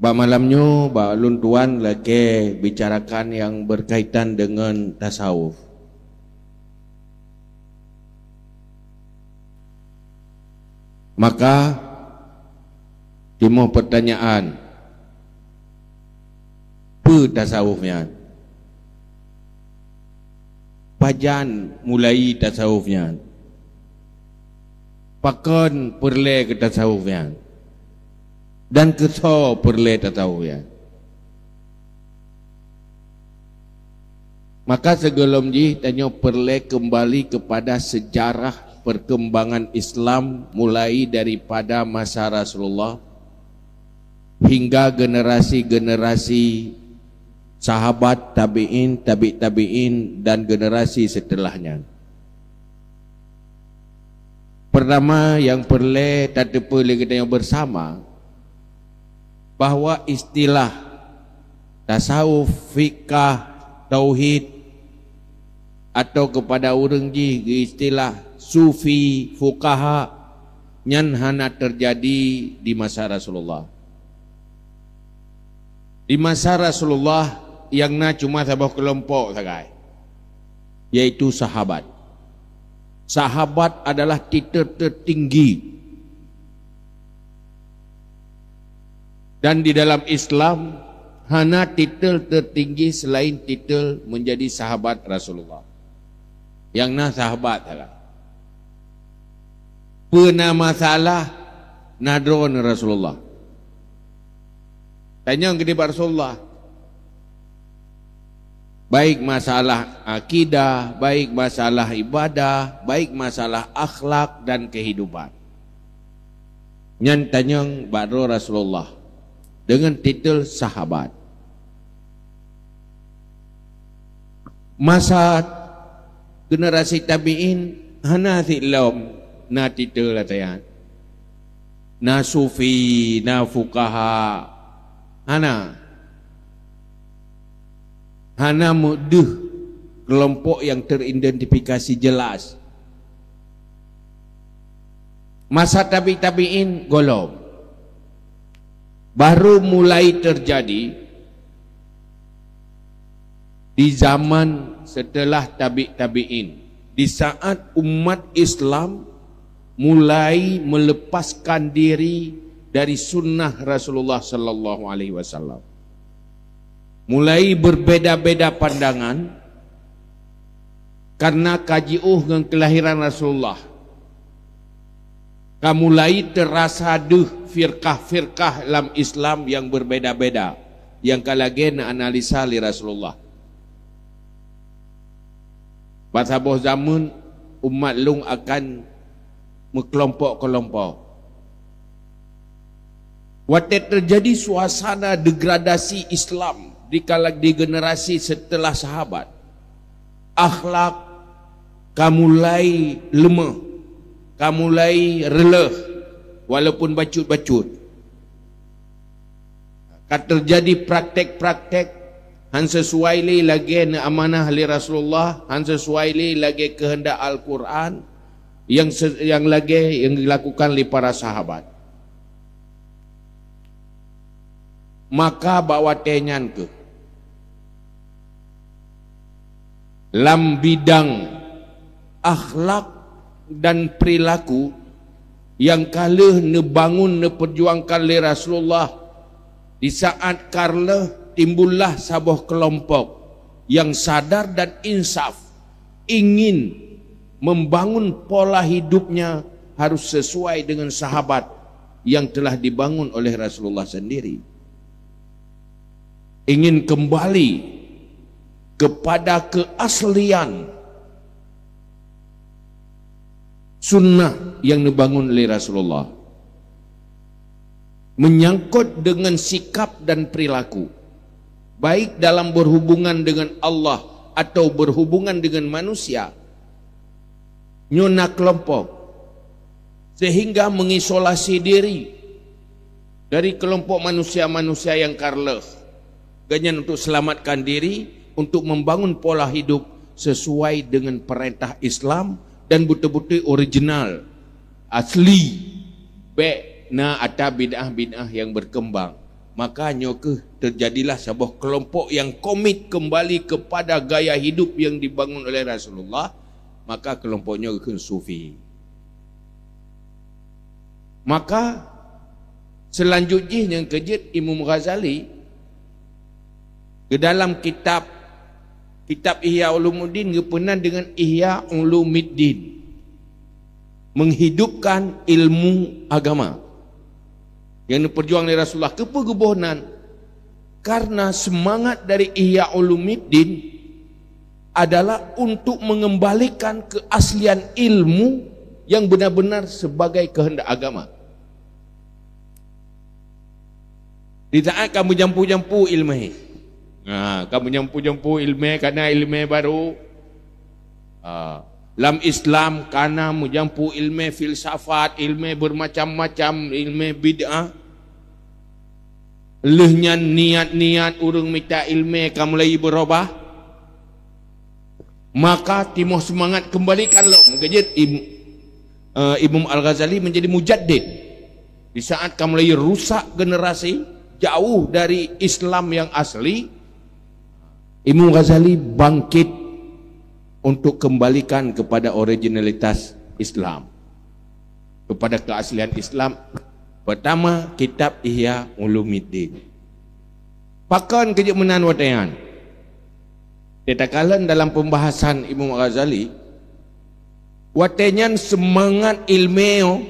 Bak malamnya, bak lun tuan lagi bicarakan yang berkaitan dengan tasawuf. Maka timo pertanyaan pe tasawufnya pajan mulai tasawufnya pakan perle ke tasawufnya dan kita perlu tahu ya. Maka segelom ji tanya perlu kembali kepada sejarah perkembangan Islam mulai daripada masa Rasulullah hingga generasi-generasi sahabat tabi'in, tabi' tabi'in dan generasi setelahnya. Pertama yang perlu tak tepu lagi tanya bersama, bahwa istilah tasawuf, fikah, tauhid atau kepada orang ji istilah sufi, fukaha nyanhana terjadi di masa Rasulullah di masa Rasulullah yang na cuma sebuah kelompok sekai yaitu sahabat sahabat adalah titik tertinggi -ter Dan di dalam Islam Hana titel tertinggi selain titel menjadi sahabat Rasulullah Yang nak sahabat lah Pernah masalah Nadron Rasulullah Tanya yang kedua Rasulullah Baik masalah akidah, baik masalah ibadah, baik masalah akhlak dan kehidupan. Nyantanyang Ba'ro Rasulullah dengan titel sahabat. Masa generasi tabi'in hana thilam na titel atayan. Lah na sufi, na fukaha. Hana. Hana mudah kelompok yang teridentifikasi jelas. Masa tabi-tabiin golong baru mulai terjadi di zaman setelah tabi'in di saat umat Islam mulai melepaskan diri dari sunnah Rasulullah sallallahu alaihi wasallam mulai berbeda-beda pandangan karena kajiuh dengan kelahiran Rasulullah kamu mulai terasa duh firkah-firkah dalam Islam yang berbeda-beda yang kalau kalagen analisa li Rasulullah pada bawah zaman umat lung akan mengkelompok-kelompok Waktu terjadi suasana degradasi Islam di kalak di generasi setelah sahabat, akhlak kamu kamulai lemah, kau mulai releh walaupun bacut-bacut kau terjadi praktek-praktek yang sesuai lagi amanah li Rasulullah yang sesuai lagi kehendak Al-Quran yang yang lagi yang dilakukan li para sahabat maka bawa tenyan ke lam bidang akhlak dan perilaku yang kala nebangun neperjuangkan le Rasulullah di saat karla timbullah sebuah kelompok yang sadar dan insaf ingin membangun pola hidupnya harus sesuai dengan sahabat yang telah dibangun oleh Rasulullah sendiri ingin kembali kepada keaslian sunnah yang dibangun oleh Rasulullah menyangkut dengan sikap dan perilaku baik dalam berhubungan dengan Allah atau berhubungan dengan manusia nyona kelompok sehingga mengisolasi diri dari kelompok manusia-manusia yang karleh ganyan untuk selamatkan diri untuk membangun pola hidup sesuai dengan perintah Islam dan betul-betul original asli baik na ada bid'ah-bid'ah yang berkembang maka ke terjadilah sebuah kelompok yang komit kembali kepada gaya hidup yang dibangun oleh Rasulullah maka kelompoknya ke sufi maka selanjutnya yang kejut Imam Ghazali ke dalam kitab kitab Ihya Ulumuddin berkenaan dengan Ihya Ulumuddin menghidupkan ilmu agama yang diperjuang oleh Rasulullah kepegebohanan karena semangat dari Ihya Ulumuddin adalah untuk mengembalikan keaslian ilmu yang benar-benar sebagai kehendak agama. Di saat kamu jampu-jampu ilmu ini, Ha, kamu nyempu-nyempu ilmu karena ilmu baru. Ha, dalam Islam karena menyempu ilmu filsafat, ilmu bermacam-macam, ilmu bid'ah. Lehnya niat-niat urung minta ilmu kamu lagi berubah. Maka timoh semangat kembalikan lo. Mungkin ibu, uh, eh, ibu Al-Ghazali menjadi mujaddid. Di saat kamu lagi rusak generasi, jauh dari Islam yang asli, Imam Ghazali bangkit untuk kembalikan kepada originalitas Islam kepada keaslian Islam pertama kitab Ihya Ulumuddin pakan kejap Watayan. watayan tetakalan dalam pembahasan Imam Ghazali watayan semangat ilmeo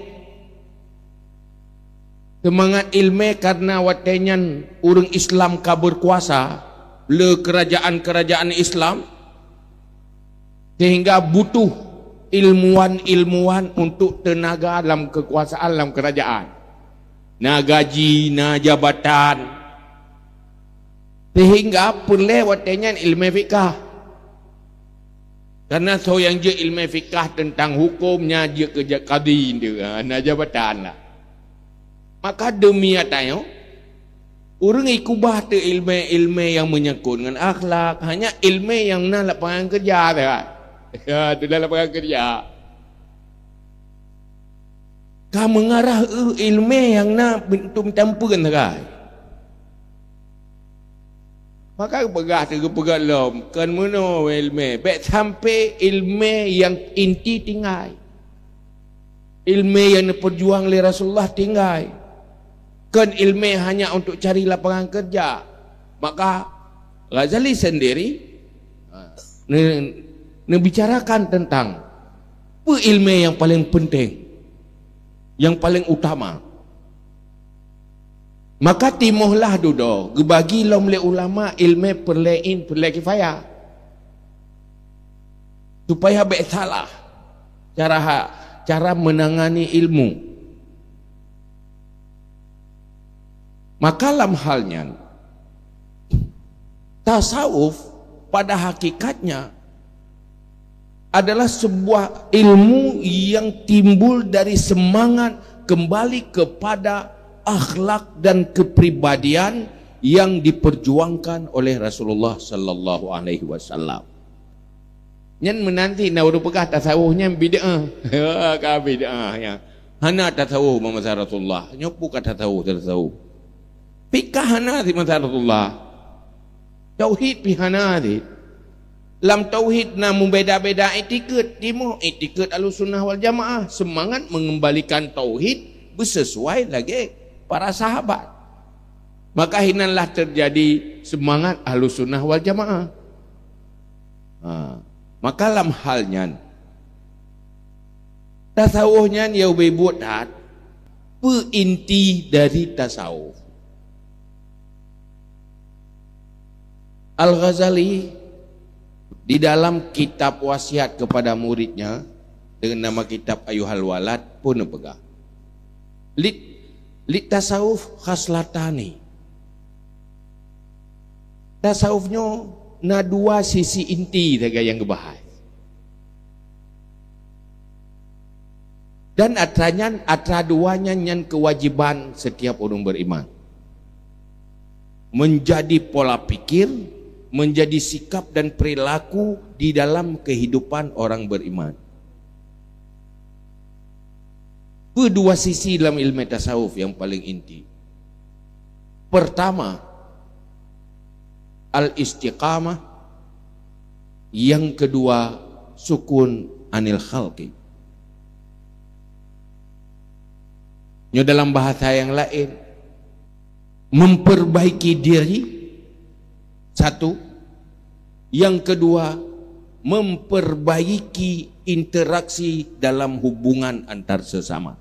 semangat ilme karena watayan orang Islam kabur kuasa le kerajaan-kerajaan Islam sehingga butuh ilmuwan-ilmuwan untuk tenaga dalam kekuasaan dalam kerajaan na gaji, na jabatan sehingga perlu perlewatannya ilmu fikah kerana so yang je ilmu fikah tentang hukumnya je kerja kadin dia, ha, na jabatan lah maka demi atas Orang ikubah bahasa ilmu-ilmu yang menyangkut dengan akhlak. Hanya ilmu yang nak lapangan kerja. Kan? Ya, itu dah lapangan kerja. Kau mengarah uh, ilmu yang nak untuk mencampurkan. Kan? Maka aku pegah tu, aku pegah lom. Kan mana ilmu? Baik sampai ilmu yang inti tinggal. Ilmu yang diperjuang oleh Rasulullah tinggal. Ken ilmu hanya untuk cari lapangan kerja. Maka Ghazali sendiri membicarakan ha, tentang apa ilmu yang paling penting, yang paling utama. Maka timohlah dudo, gebagi lom le ulama ilmu perlein perlek kifaya supaya baik salah cara cara menangani ilmu. Maka dalam halnya tasawuf pada hakikatnya adalah sebuah ilmu yang timbul dari semangat kembali kepada akhlak dan kepribadian yang diperjuangkan oleh Rasulullah sallallahu alaihi wasallam. Nyen menanti na rupakah tasawufnya bid'ah. Ha ka bid'ahnya. Hana tasawuf Muhammad Rasulullah. Nyopu kata tasawuf tasawuf. Fikah hanadi mazharullah. Tauhid pi hanadi. Lam tauhid na membeda-beda etiket timo etiket alus sunnah wal jamaah semangat mengembalikan tauhid bersesuai lagi para sahabat. Maka hinanlah terjadi semangat alus sunnah wal jamaah. Ha. Maka lam halnya tasawuhnya yang berbuat ha, pe inti dari tasawuf. Al-Ghazali di dalam kitab wasiat kepada muridnya dengan nama kitab Ayuhal Walad pun pegah. Lit lit tasawuf khaslatani. Tasawufnya na dua sisi inti dengan yang kebahas. Dan atranya atra duanya yang kewajiban setiap orang beriman. Menjadi pola pikir menjadi sikap dan perilaku di dalam kehidupan orang beriman. Kedua sisi dalam ilmu tasawuf yang paling inti. Pertama, al-istiqamah. Yang kedua, sukun anil khalqi. Ini dalam bahasa yang lain, memperbaiki diri, Satu, yang kedua memperbaiki interaksi dalam hubungan antar sesama.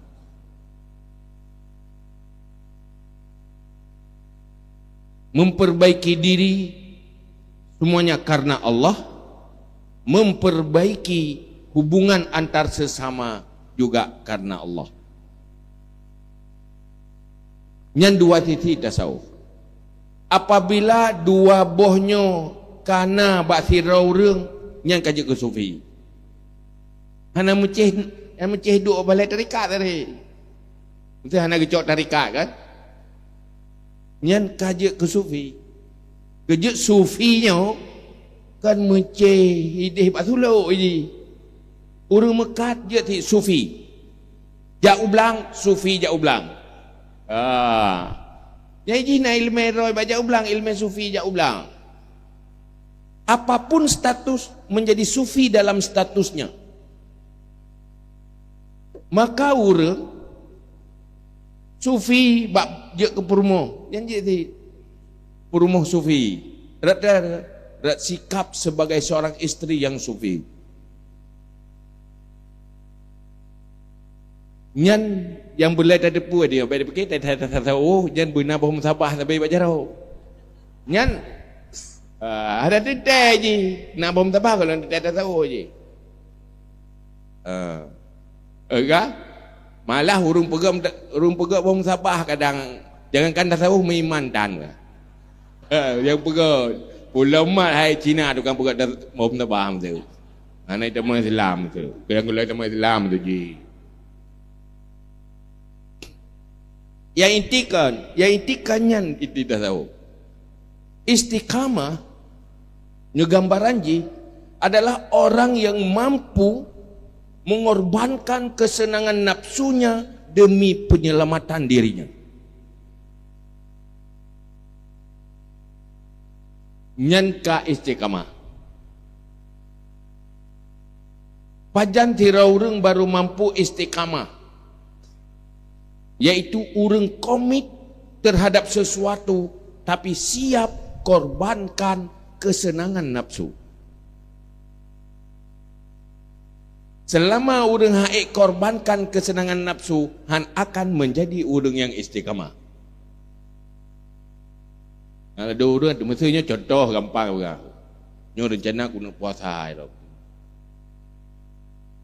Memperbaiki diri semuanya karena Allah, memperbaiki hubungan antar sesama juga karena Allah. Yang dua titik tasawuf. apabila dua bohnya kana bak sirau reng nyang kaje ke sufi hana mecih yang mecih duk balai tarikat tadi itu hana gecok tarikat kan Yang kaje ke sufi kaje sufinya kan mecih idih bak suluk ini urang mekat je sufi jauh ublang sufi jauh ublang ah jadi jina ilmu roy baca ublang ilmu sufi jauh ublang. Apapun status menjadi sufi dalam statusnya. Maka ura sufi bak je ke purmo yang je di purmo sufi. Rata rata sikap sebagai seorang istri yang sufi. Nyan yang boleh tak depu dia baik pergi tak tahu, tak tak oh jangan bina bohom sabah tak baik bajaro nyan ah, ada tetek je nak bohom sabah kalau tak tak tahu je eh uh, malah urung pegam urung pegak bom sabah kadang jangan kan tahu meiman dan uh, yang pegak pula mat hai cina tu kan pegak bom sabah tu anak itu Islam tu kadang-kadang Islam tu je Yang intikan, yang intikannya kita tidak tahu. Istiqamah, gambaran ji adalah orang yang mampu mengorbankan kesenangan nafsunya demi penyelamatan dirinya. Nyanka istiqamah. Pajan tiraurung baru mampu istiqamah yaitu orang komit terhadap sesuatu tapi siap korbankan kesenangan nafsu. Selama orang haik korbankan kesenangan nafsu, han akan menjadi orang yang istiqamah. Ada ada orang, maksudnya contoh gampang. Ini rencana aku nak puasa.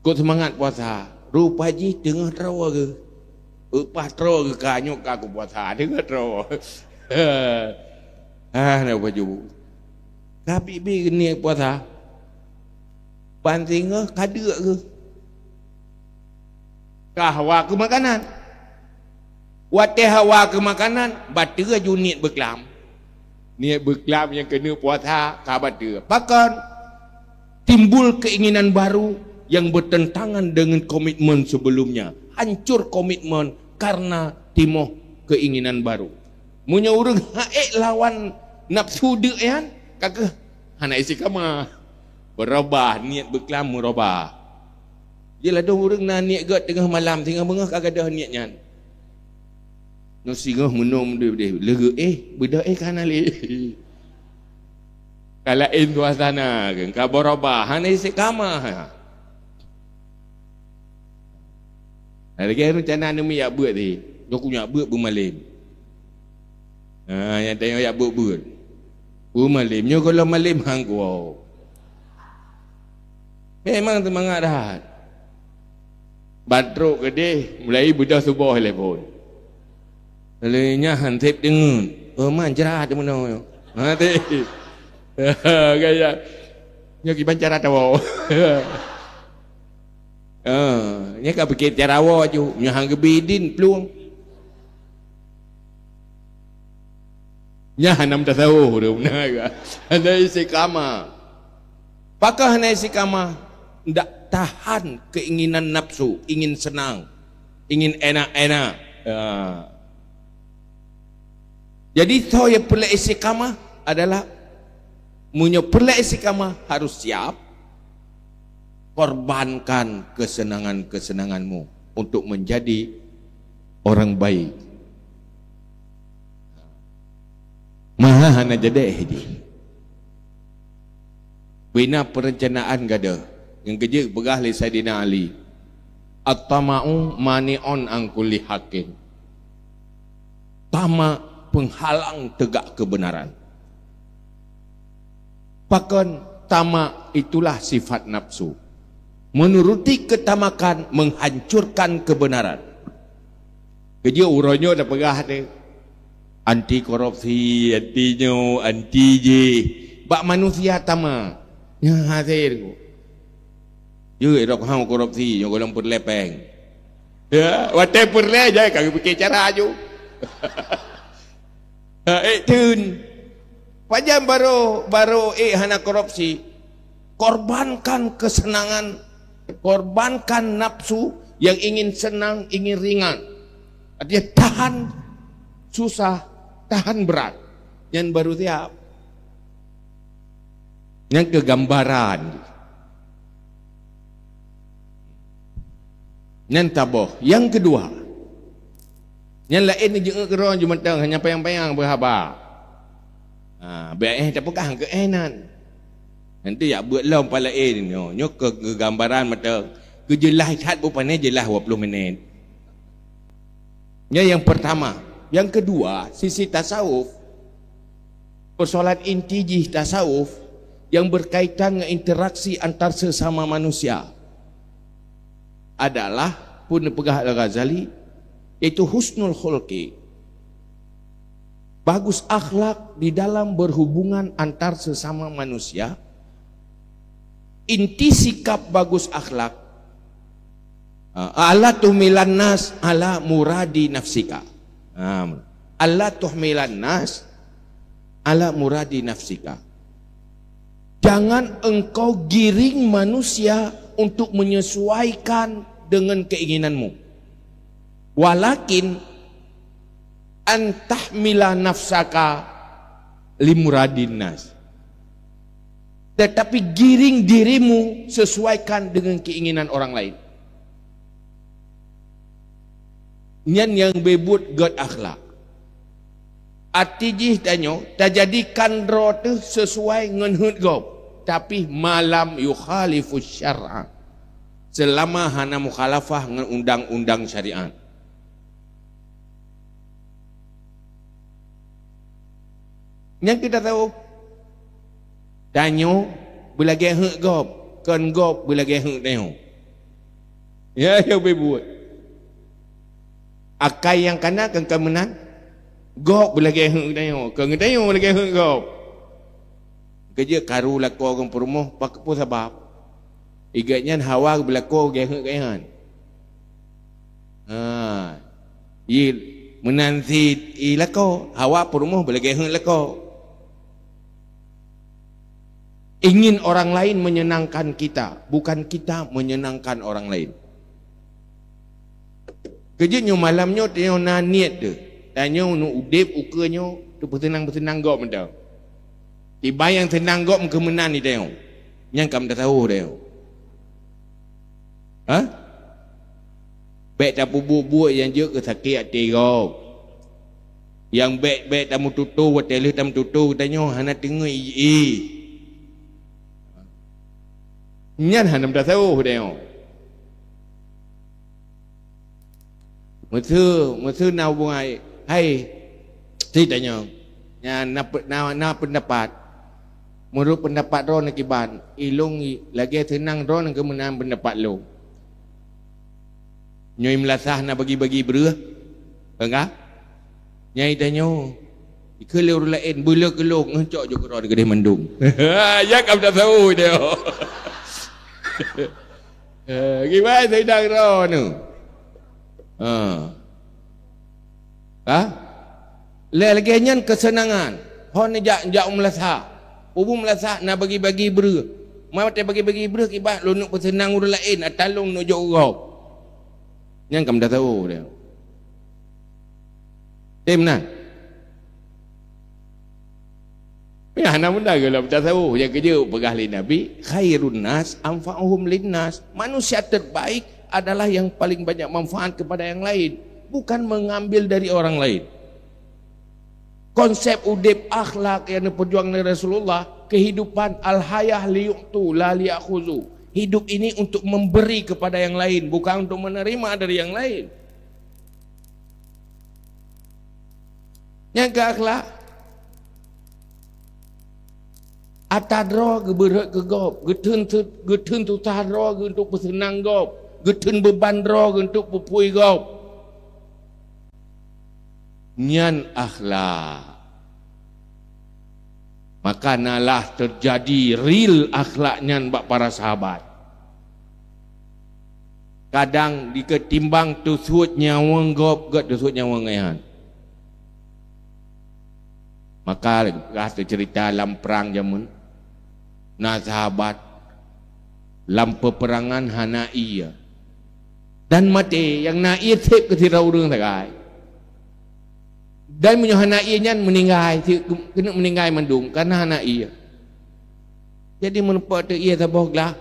Kau semangat puasa. Rupa ji tengah terawa ke? upah tro ke kanyo ka puasa de ke ah ne baju tapi ni puasa panting ke kada ke kahwa ke makanan wate ke makanan batera junit berkelam ni berkelam yang kena puasa ka batera timbul keinginan baru yang bertentangan dengan komitmen sebelumnya hancur komitmen karena timoh keinginan baru. Munya urang haik lawan nafsu de ayan, ya kake hanai si kama berubah niat berkelam berubah. Yalah dong urang na niat ge tengah malam tengah bengah kake dah niatnya. No singah munom de de lege eh beda eh kana le. Kalau in tuasana, kau berubah. Hanya sekamah. Ha, lagi ada rencana nama yang buat tadi. Dia punya buat bermalim. Ha, yang tanya yang buat buat. Bermalim. Dia kalau malim hangkau. Memang semangat dah. Batruk ke dia, mulai budak subuh telefon. Selainnya hantip dengan. Oh man, cerah dia mana. Hantip. Kayak. Ha, dia pergi bancar atas bawah. Ini ah, kan pergi Terawak tu. Ini hang kebidin peluang. Ini hang nam tasawuh tu. Ada isi kama. Pakah ada isi kama? Tak tahan keinginan nafsu. Ingin senang. Ingin enak-enak. Ah. Jadi tahu yang perlu isi kama adalah punya perlu isi kama harus siap korbankan kesenangan-kesenanganmu untuk menjadi orang baik. Maha hana jadi eh Bina perencanaan gada. Yang kerja berah li Sayyidina Ali. At-tama'u mani'un angkuli hakim. tama penghalang tegak kebenaran. Pakon tama itulah sifat nafsu menuruti ketamakan menghancurkan kebenaran jadi uronyo ada pegah dia anti korupsi anti nyo anti je bak manusia tama ya hasil ko yo erok hang korupsi yo golong perlepeng ya wate perle aja kau pikir cara aju ha eh tun pajam baru baru eh hana korupsi korbankan kesenangan Korbankan nafsu yang ingin senang, ingin ringan. Artinya tahan susah, tahan berat. Yang baru tiap. Yang kegambaran. Yang taboh. Yang kedua. Yang lain ni juga kerana kerong, jumatang, hanya payang-payang berhabar. Ha, Biar eh, tak pukah, keenan. Eh, ha, Nanti ya buat lah pala eh ni. No. Oh, nyo ke gambaran mata. Kejelah hat pun panai jelah 20 minit. Ini yang pertama. Yang kedua, sisi tasawuf. Persoalan inti tasawuf yang berkaitan dengan interaksi antar sesama manusia adalah pun pegah Al-Ghazali iaitu husnul khulqi bagus akhlak di dalam berhubungan antar sesama manusia inti sikap bagus akhlak ah, Allah milan nas ala muradi nafsika ah, Allah tuh milan nas ala muradi nafsika jangan engkau giring manusia untuk menyesuaikan dengan keinginanmu walakin antahmila nafsaka limuradi nas tetapi giring dirimu sesuaikan dengan keinginan orang lain. Nyan yang bebut god akhlak. Atijih tanyo, ta jadikan roh tu sesuai dengan hud Tapi malam yukhalifu syara. Selama hana mukhalafah dengan undang-undang syariat. Yang kita tahu, tanya bila gehek gop kan gop bila gehek tanya ya ya be buat akai yang kena kan kan menang gop bila gehek tanya kan tanya bila gehek gop kerja karu laku orang perumah pakai pun sebab igatnya hawa berlaku gehek kan ha il menanti ilako hawa perumah bila gehek lekok ingin orang lain menyenangkan kita, bukan kita menyenangkan orang lain. Kerja nyo malam nyo tanya na niat de. Tanya nu udep uke nyu, tu bertenang bertenang gok menda. Tiba yang tenang gok kemenan ni tanya. Yang kamu dah tahu dia. Ha? Bek tak bubuk-buk yang je ke sakit hati gok. Yang bek-bek tak mau tutup, hotel tak mau tutup, tanya, hana tengah ii. ညံ့ဟန်တဲ့သောဟိုတဲ့ဟောမသုမသုနာဘူးငါ့ဟဲ့တိတညောညာနပနာနာပနပတ်မရုပနပတ်ရောနကိဘန်အီလုံဤလကေသနန်ရောနကမနာပနပတ်လုံညိမ်လာသာနာဘဂီဘဂီဘရဟငါညိတညောဒီခလေရလအင်ဘူလကလုံငှ့ချော့ဂျုကရောဒီကဒီမန်ဒုံဟာရက်ကမ္တသောဟိုတဲ့ဟော Gimana Sayyidah Kerawah mana? Ha. Ha? Lelaginya kesenangan. Hon ni jak jak melasa. Ubu melasa na bagi-bagi ber. Mau te bagi-bagi ber kibat lunuk pesenang urang lain at talung nu jo urau. Nyang kam dah tahu dia. Tim nah. Ya anak muda ke lah, Tak tahu Yang kerja pegah li Nabi Khairun nas Anfa'uhum linnas Manusia terbaik Adalah yang paling banyak manfaat kepada yang lain Bukan mengambil dari orang lain Konsep udib akhlak yang diperjuang oleh Rasulullah Kehidupan al-hayah li'u'tu la li'akhuzu Hidup ini untuk memberi kepada yang lain Bukan untuk menerima dari yang lain Yang keakhlak Atadro geberat ke gop. Getun untuk bersenang gop. Getun beban ro untuk berpui gop. Nyan akhlak. Maka nalah terjadi real akhlak nyan para sahabat. Kadang diketimbang tusut nyawa gop ke tusut nyawa ngayahan. Maka rasa cerita dalam perang zaman nak sahabat dalam peperangan hana ia ya. dan mati yang nak ia tip ke tira urung takai dan menyuh hana ia nyan meninggai kena meninggai mendung karena hana ia ya. jadi menepak tu ia tabah gelah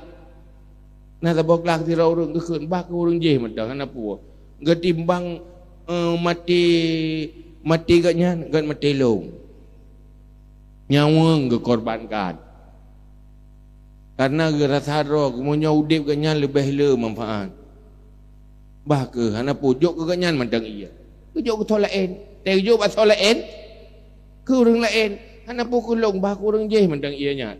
nak tabah gelah ke tira urung kekun bah ke urung jih mendang hana puwa ketimbang uh, eh, mati mati katnya gak mati long nyawang ke korbankan Karena rasa roh kemunya udip ke nyan lebih le manfaat. Bah ke hana pujuk ke ke nyan mandang iya. Kejuk ke tolak en. Terjuk pas tolak en. Ke urang lain. Hana pu kelong bah ke urang jeh mandang iya nyan.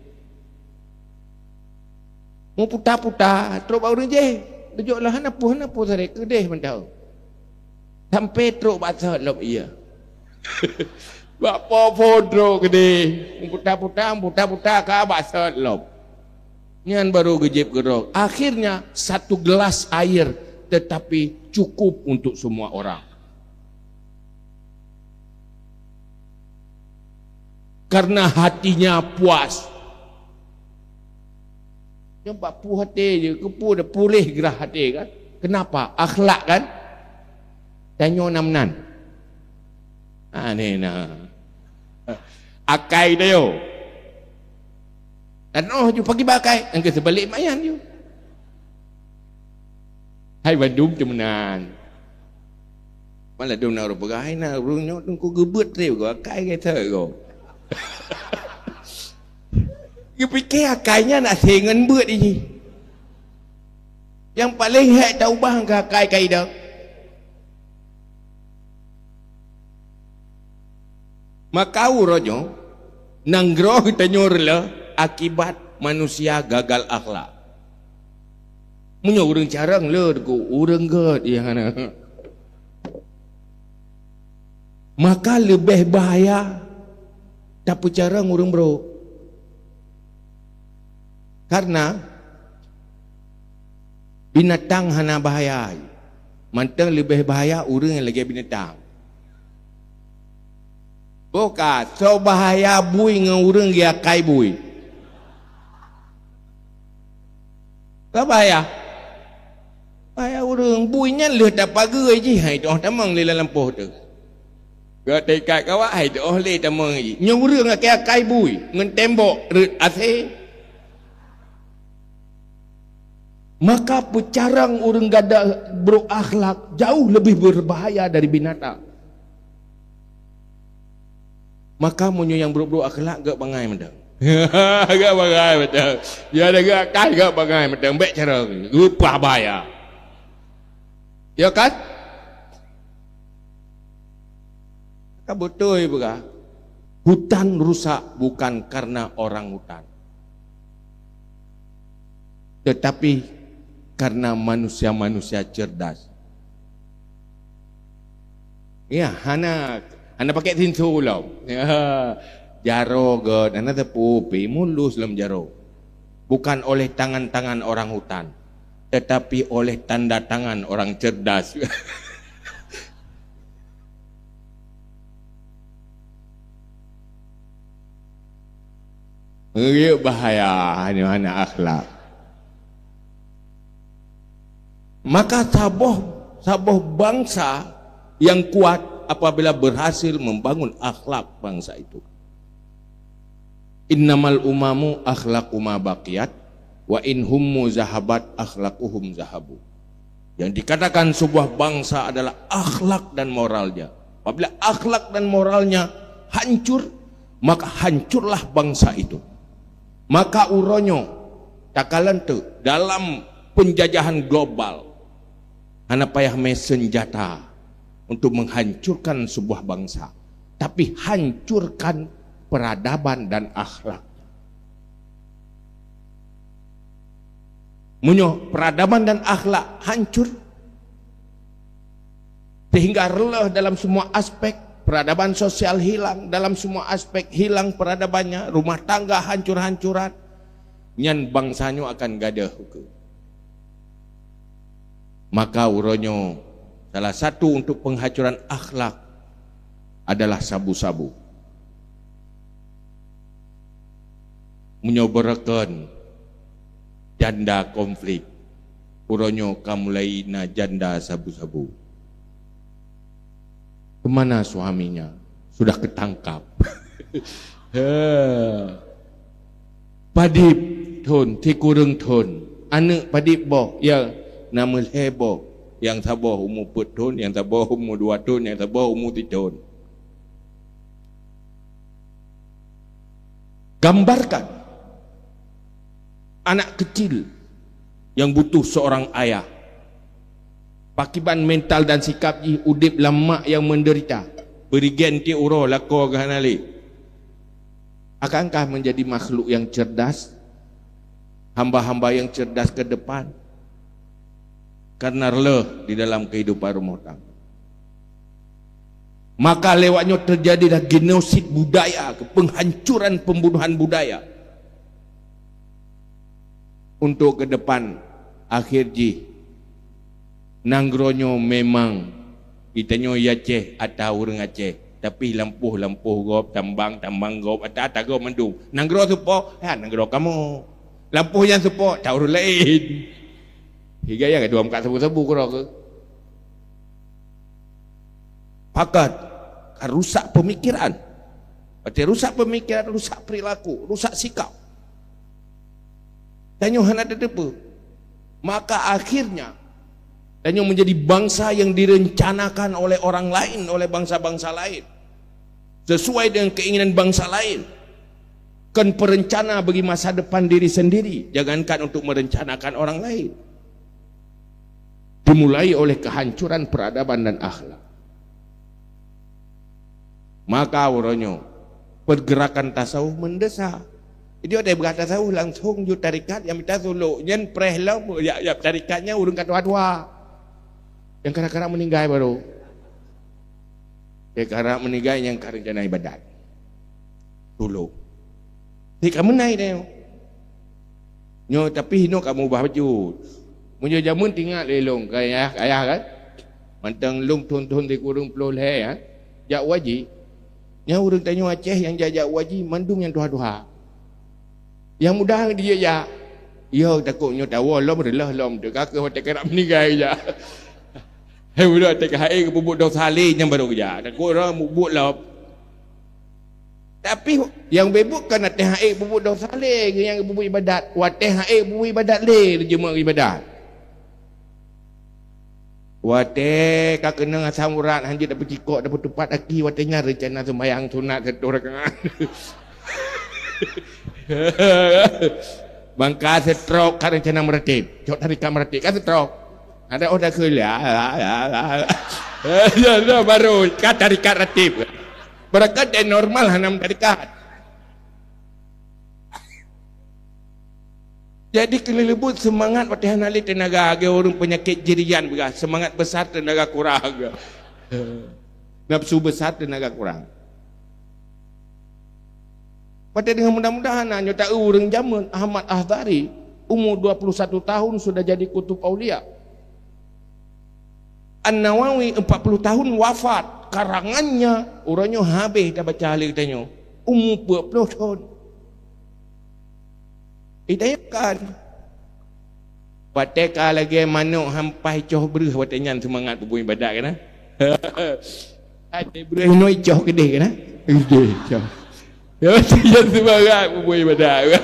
Mu puta-puta teruk bah urang jeh. Kejuk lah hana pu hana pu sarik ke deh Sampai teruk bahasa lop iya. Bapak bodoh ke deh. Puta-puta, puta-puta ke bahasa lop. Nian baru gejip gerok. Akhirnya satu gelas air tetapi cukup untuk semua orang. Karena hatinya puas. Nampak puh hati je. Kepu dah pulih gerah hati kan. Kenapa? Akhlak kan? Tanya enam nam Ha ni nah. Akai dia yo dan oh dia pergi bakai dan sebalik balik mayan dia hai bandung temenan malah dia nak rupa hai nak lah. rupa nyok tengku gebut ni kau akai kata kau pikir fikir nya nak sengen buat ini yang paling hek tak ubah ke akai kaidah Maka urajo nanggroh tanyor lah akibat manusia gagal akhlak. Munya urang carang le ku urang ge dihana. Maka lebih bahaya tapi carang ngurung bro. Karena binatang hana bahaya. Manteng lebih bahaya urung yang lagi binatang. Bukan, so bahaya bui ngurung dia ya kai bui. Tak bahaya. Bahaya orang buinya leh tak pagi aje. Hai doh tamang leh dalam poh tu. Gak kau kawak hai doh leh tamang aje. Nyong urang ke kai bui ngan tembok rut ase. Maka pecarang orang gada akhlak jauh lebih berbahaya dari binatang. Maka munyo yang buruk-buruk akhlak gak bangai mendang. Agak bagai ya kan? kan betul. Ya dega kai agak bagai betul. Bek cerong. Lupa bayar. Ya kan? Kau betul ibu kah? Hutan rusak bukan karena orang hutan. Tetapi karena manusia-manusia cerdas. Ya, hana, hana pakai tinsu lah. Ya, jaro god dan ada pupi mulus lem jaro bukan oleh tangan-tangan orang hutan tetapi oleh tanda tangan orang cerdas Ngeri bahaya hanya akhlak. Maka saboh, saboh bangsa yang kuat apabila berhasil membangun akhlak bangsa itu innamal umamu akhlaqu ma baqiyat wa in hummu zahabat akhlaquhum zahabu yang dikatakan sebuah bangsa adalah akhlak dan moralnya apabila akhlak dan moralnya hancur maka hancurlah bangsa itu maka uronyo takalan tu dalam penjajahan global hana payah me senjata untuk menghancurkan sebuah bangsa tapi hancurkan peradaban dan akhlak. Munyo peradaban dan akhlak hancur sehingga relah dalam semua aspek peradaban sosial hilang dalam semua aspek hilang peradabannya rumah tangga hancur-hancuran nyan bangsanyo akan gadah hukum maka uronyo salah satu untuk penghancuran akhlak adalah sabu-sabu menyoborakan janda konflik uronyo kamulai na janda sabu-sabu kemana suaminya sudah ketangkap ha. padip ton tikurung ton anak padip boh ya nama lebo yang sabah umur put yang sabah umur dua ton yang sabah umur tiga ton gambarkan anak kecil yang butuh seorang ayah. Pakiban mental dan sikap ji udip lah yang menderita. Berigen ti uro lako ganali. Akankah menjadi makhluk yang cerdas? Hamba-hamba yang cerdas ke depan? Karena leh di dalam kehidupan rumah tangga. Maka lewatnya terjadilah genosid budaya, penghancuran pembunuhan budaya untuk ke depan akhir ji nanggronyo memang kitanyo ya ce atau urang ace ya tapi lampuh lampuh gop tambang tambang gop ada ada gop mandu nanggro supo ha nanggro kamu lampuh yang supo tau lain hingga ya kedua muka sebut sebu kro ke pakat kan rusak pemikiran ada rusak pemikiran, rusak perilaku, rusak sikap. Tanya ada depe. Maka akhirnya tanya menjadi bangsa yang direncanakan oleh orang lain, oleh bangsa-bangsa lain. Sesuai dengan keinginan bangsa lain. Kan perencana bagi masa depan diri sendiri, jangankan untuk merencanakan orang lain. Dimulai oleh kehancuran peradaban dan akhlak. Maka awronyo pergerakan tasawuf mendesak dia ada berkata saya langsung ju tarikat yang minta suluk. Yang preh lah, ya, ya, tarikatnya urung kat dua-dua. Yang kadang-kadang meninggal baru. Yang kadang-kadang meninggal yang kerja naik badan. Dulu. Jadi kamu naik dia. Nyo, tapi hino kamu ubah baju. Munyo jamun tinggal lelong kayak ayah, ayah kan. Manteng lung tuntun di kurung peluh leh ya. Jak wajib. Nyo urung tanya Aceh yang jajak wajib mandung yang dua-dua. Dua-dua. Yang mudah dia ya. Ya takutnya tawa lom lah, berlah lom lah. dia kaka mati kerap meninggal ya. Hei budak tak hai ke bubuk dah salin yang baru kerja. Ya. Takut orang bubuk lom. Lah. Tapi yang bebuk kan nak teh air bubuk dah saling yang bubuk ibadat. Wa teh air bubuk ibadat le jemaah ibadat. Wa teh ka kena ngasam urat hanji dapat cikok dapat tepat aki wa rencana sembahyang sunat satu orang. Ada, Baru Berkat บังคาสตรอกการชนะมรดิจดทริกามรดิกาสตรอกอันนั้นโอ้ได้คืนแล้วยังรู้บารุกาทริกามรดิบริกาเด normal hanam หนามทริกา Jadi kelilibut semangat pada ahli tenaga agak orang penyakit jirian begah semangat besar tenaga kurang nafsu besar tenaga kurang pada dengan mudah-mudahan hanya ah, tahu orang zaman Ahmad Azhari umur 21 tahun sudah jadi kutub aulia. An-Nawawi 40 tahun wafat karangannya orangnya habis dah baca hal nyo umur 20 tahun. Itu ya kan. Pateka lagi mana hampai cah berus patenya semangat tu pun ibadat kan. Ha. Ada berus noi cah gede kan. Gede cah. Ya mesti yang sembarang bubuh ibadat.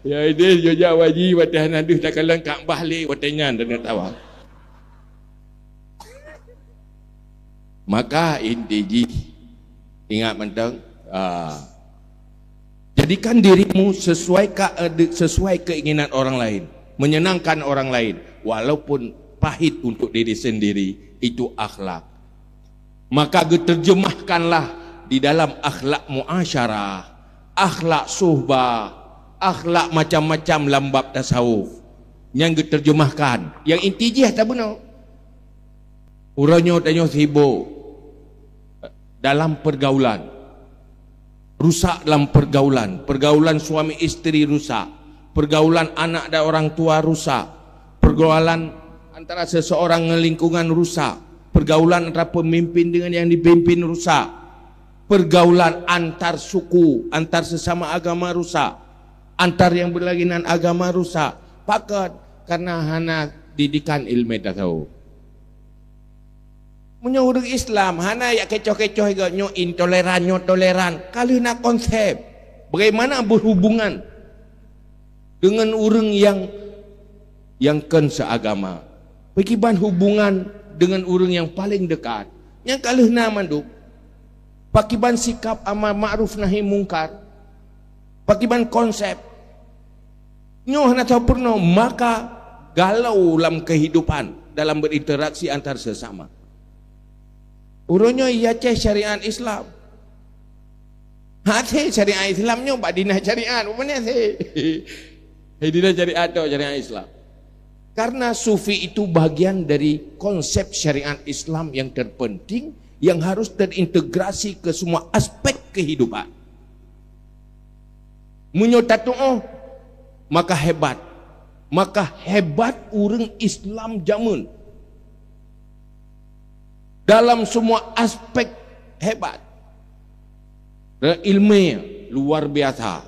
Ya ide yo ja waji wadah nadi tak kalang Kaabah le watengan dan tawa. Maka indiji ingat mentang ah, Jadikan dirimu sesuai eh, sesuai keinginan orang lain, menyenangkan orang lain walaupun pahit untuk diri sendiri itu akhlak. Maka terjemahkanlah di dalam akhlak muasyarah, akhlak suhbah, akhlak macam-macam lambab tasawuf yang diterjemahkan. Yang inti jih tak benar. Urangnya tanya sibuk eh, dalam pergaulan. Rusak dalam pergaulan. Pergaulan suami isteri rusak. Pergaulan anak dan orang tua rusak. Pergaulan antara seseorang dengan lingkungan rusak. Pergaulan antara pemimpin dengan yang dipimpin rusak pergaulan antar suku, antar sesama agama rusak, antar yang berlainan agama rusak. Pakat karena hana didikan ilmu dah tahu. Punya Islam, hana ya kecoh-kecoh juga nyo intoleran, nyo toleran. Kalau nak konsep, bagaimana berhubungan dengan orang yang yang kan seagama? Bagaimana hubungan dengan orang yang paling dekat? Yang kalau nama duk, pakiban sikap ama ma'ruf nahi mungkar pakiban konsep nyuh na purno maka galau dalam kehidupan dalam berinteraksi antar sesama urunyo iya ceh syariat Islam hati syariat Islamnya nyuh badina syariat umumnya sih hidina syariat atau syariat Islam karena sufi itu bagian dari konsep syariat Islam yang terpenting yang harus terintegrasi ke semua aspek kehidupan. Munyo tatu'o, oh, maka hebat. Maka hebat orang Islam zaman. Dalam semua aspek hebat. Eh, ilmu luar biasa.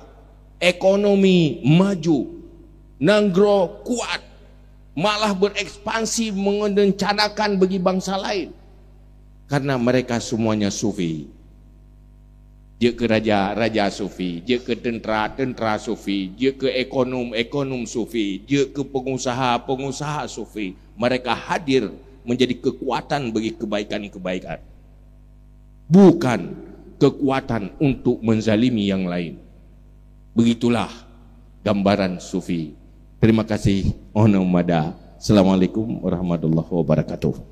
Ekonomi maju. Nanggro kuat. Malah berekspansi mengencanakan bagi bangsa lain karena mereka semuanya sufi dia ke raja raja sufi dia ke tentera tentera sufi dia ke ekonom ekonom sufi dia ke pengusaha pengusaha sufi mereka hadir menjadi kekuatan bagi kebaikan kebaikan bukan kekuatan untuk menzalimi yang lain begitulah gambaran sufi terima kasih ono mada assalamualaikum warahmatullahi wabarakatuh